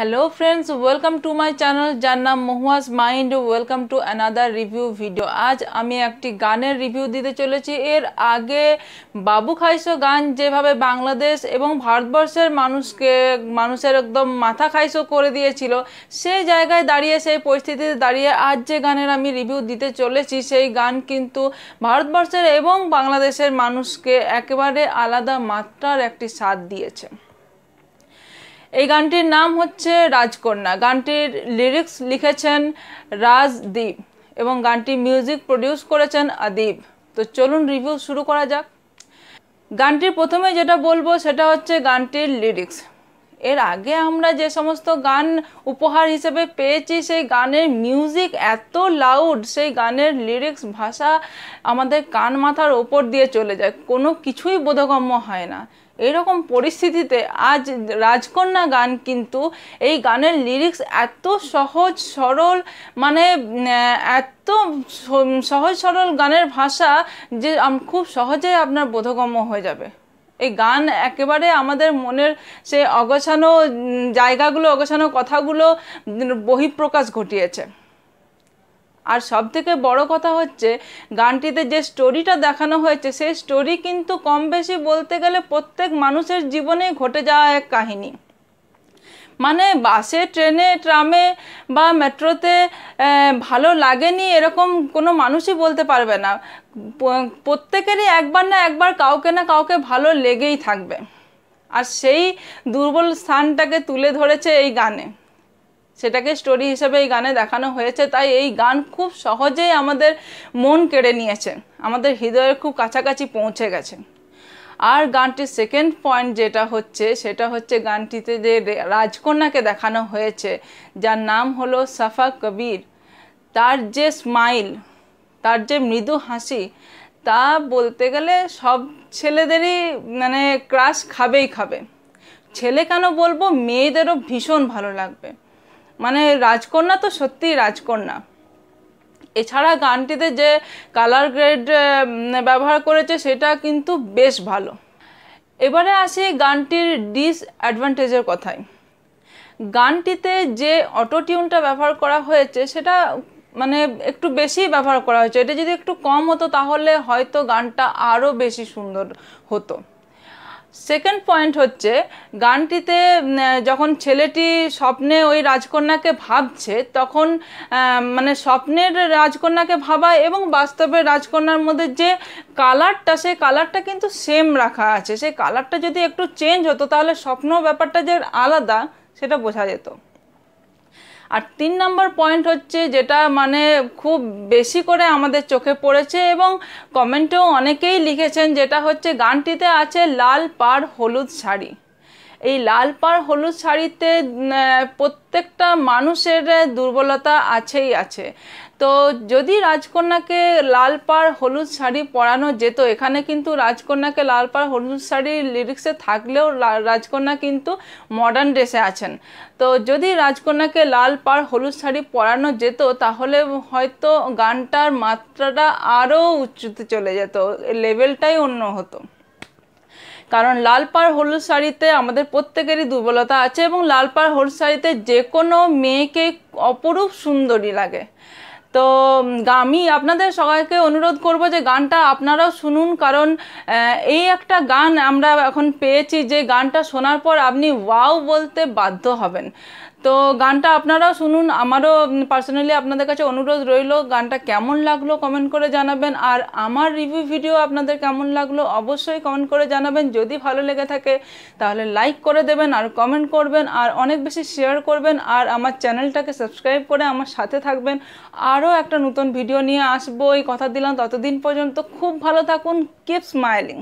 hello friends welcome to my channel যার নাম Mohua's mind welcome to another review video আজ আমি একটি গানের রিভিউ দিতে চলেছি এর আগে বাবু খাইসো গান যেভাবে বাংলাদেশ এবং ভারতবর্ষের মানুষকে মানুষের একদম মাথা খাইসো করে দিয়েছিল সেই জায়গায় দাঁড়িয়ে সেই পরিস্থিতিতে দাঁড়িয়ে আজ যে গানের আমি রিভিউ দিতে চলেছি সেই গান কিন্তু ভারতবর্ষের এবং বাংলাদেশের মানুষকে একেবারে আলাদা মাত্রার একটি স্বাদ দিয়েছে এই গানটির নাম হচ্ছে রাজকন্যা গানটির লিরিক্স লিখেছেন রাজদীপ এবং গানটি মিউজিক প্রডিউস করেছেন আদীপ তো চলুন রিভিউ শুরু করা যাক গানটির প্রথমে যেটা বলবো সেটা হচ্ছে গানটির লিরিক্স এর আগে আমরা যে সমস্ত গান উপহার হিসেবে পেয়েছি সেই গানের মিউজিক এত লাউড সেই গানের লিরিক্স ভাষা আমাদের কান মাথার ওপর দিয়ে চলে যায় কোনো কিছুই বোধগম্য হয় না এরকম পরিস্থিতিতে আজ রাজকন্যা গান কিন্তু এই গানের লিরিক্স এত সহজ সরল মানে এত সহজ সরল গানের ভাষা যে খুব সহজেই আপনার বোধগম্য হয়ে যাবে এই গান একেবারে আমাদের মনের সে অগছানো জায়গাগুলো অগছানো কথাগুলো বহিঃপ্রকাশ ঘটিয়েছে আর সব থেকে বড় কথা হচ্ছে গানটিতে যে স্টোরিটা দেখানো হয়েছে সেই স্টোরি কিন্তু কম বেশি বলতে গেলে প্রত্যেক মানুষের জীবনেই ঘটে যাওয়া এক কাহিনী মানে বাসে ট্রেনে ট্রামে বা মেট্রোতে ভালো লাগেনি এরকম কোনো মানুষই বলতে পারবে না প্রত্যেকেরই একবার না একবার কাউকে না কাউকে ভালো লেগেই থাকবে আর সেই দুর্বল স্থানটাকে তুলে ধরেছে এই গানে সেটাকে স্টোরি হিসেবে এই গানে দেখানো হয়েছে তাই এই গান খুব সহজেই আমাদের মন কেড়ে নিয়েছে আমাদের হৃদয়ের খুব কাছাকাছি পৌঁছে গেছে আর গানটির সেকেন্ড পয়েন্ট যেটা হচ্ছে সেটা হচ্ছে গানটিতে যে রাজকন্যাকে দেখানো হয়েছে যার নাম হলো সাফা কবির তার যে স্মাইল তার যে মৃদু হাসি তা বলতে গেলে সব ছেলেদেরই মানে ক্রাশ খাবেই খাবে ছেলে কেন বলবো মেয়েদেরও ভীষণ ভালো লাগবে মানে রাজকন্যা তো সত্যিই রাজকন্যা এছাড়া গানটিতে যে কালার গ্রেড ব্যবহার করেছে সেটা কিন্তু বেশ ভালো এবারে আসি গানটির ডিসঅ্যাডভান্টেজের কথায় গানটিতে যে অটো টিউনটা ব্যবহার করা হয়েছে সেটা মানে একটু বেশি ব্যবহার করা হয়েছে এটা যদি একটু কম হতো তাহলে হয়তো গানটা আরও বেশি সুন্দর হতো সেকেন্ড পয়েন্ট হচ্ছে গানটিতে যখন ছেলেটি স্বপ্নে ওই রাজকন্যাকে ভাবছে তখন মানে স্বপ্নের রাজকন্যাকে ভাবা এবং বাস্তবে রাজকন্যার মধ্যে যে কালারটা সেই কালারটা কিন্তু সেম রাখা আছে সেই কালারটা যদি একটু চেঞ্জ হতো তাহলে স্বপ্ন ব্যাপারটা যে আলাদা সেটা বোঝা যেত আর তিন নম্বর পয়েন্ট হচ্ছে যেটা মানে খুব বেশি করে আমাদের চোখে পড়েছে এবং কমেন্টেও অনেকেই লিখেছেন যেটা হচ্ছে গানটিতে আছে লাল পাড় হলুদ শাড়ি এই লাল পাড় হলুদ শাড়িতে প্রত্যেকটা মানুষের দুর্বলতা আছেই আছে তো যদি রাজকন্যাকে লাল পাড় হলুদ শাড়ি পরানো যেত এখানে কিন্তু রাজকন্যাকে লাল পাড় হলুদ শাড়ি লিরিক্সে থাকলেও রাজকন্যা কিন্তু মডার্ন ড্রেসে আছেন তো যদি রাজকন্যাকে লাল পাড় হলুদ শাড়ি পরানো যেত তাহলে হয়তো গানটার মাত্রাটা আরও উচ্চতে চলে যেত লেভেলটাই অন্য হতো কারণ লাল পাড় হলুদ শাড়িতে আমাদের প্রত্যেকেরই দুর্বলতা আছে এবং লাল পাড় হলুদ শাড়িতে যে কোনো মেয়েকে অপরূপ সুন্দরী লাগে তো আমি আপনাদের সবাইকে অনুরোধ করব যে গানটা আপনারাও শুনুন কারণ এই একটা গান আমরা এখন পেয়েছি যে গানটা শোনার পর আপনি ওয়াও বলতে বাধ্য হবেন তো গানটা আপনারাও শুনুন আমারও পার্সোনালি আপনাদের কাছে অনুরোধ রইল গানটা কেমন লাগলো কমেন্ট করে জানাবেন আর আমার রিভিউ ভিডিও আপনাদের কেমন লাগলো অবশ্যই কমেন্ট করে জানাবেন যদি ভালো লেগে থাকে তাহলে লাইক করে দেবেন আর কমেন্ট করবেন আর অনেক বেশি শেয়ার করবেন আর আমার চ্যানেলটাকে সাবস্ক্রাইব করে আমার সাথে থাকবেন আরও একটা নতুন ভিডিও নিয়ে আসবো এই কথা দিলাম ততদিন পর্যন্ত খুব ভালো থাকুন কিপ স্মাইলিং